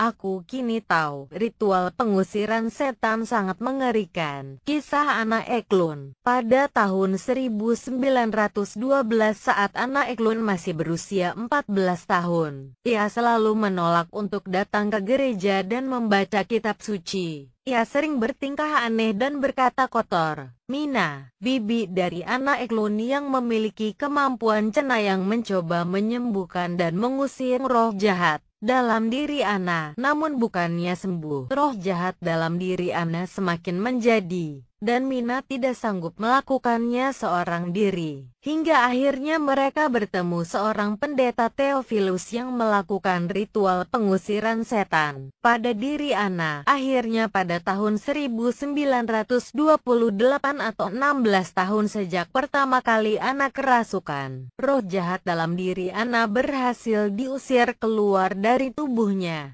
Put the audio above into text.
Aku kini tahu, ritual pengusiran setan sangat mengerikan. Kisah Anak Eklun Pada tahun 1912 saat Anak Eklun masih berusia 14 tahun, ia selalu menolak untuk datang ke gereja dan membaca kitab suci. Ia sering bertingkah aneh dan berkata kotor. Mina, bibi dari anak Eklun yang memiliki kemampuan cenayang mencoba menyembuhkan dan mengusir roh jahat dalam diri Ana, namun bukannya sembuh. Roh jahat dalam diri Ana semakin menjadi dan Mina tidak sanggup melakukannya seorang diri. Hingga akhirnya mereka bertemu seorang pendeta Theophilus yang melakukan ritual pengusiran setan pada diri Anna. Akhirnya pada tahun 1928 atau 16 tahun sejak pertama kali Anna kerasukan, roh jahat dalam diri Anna berhasil diusir keluar dari tubuhnya.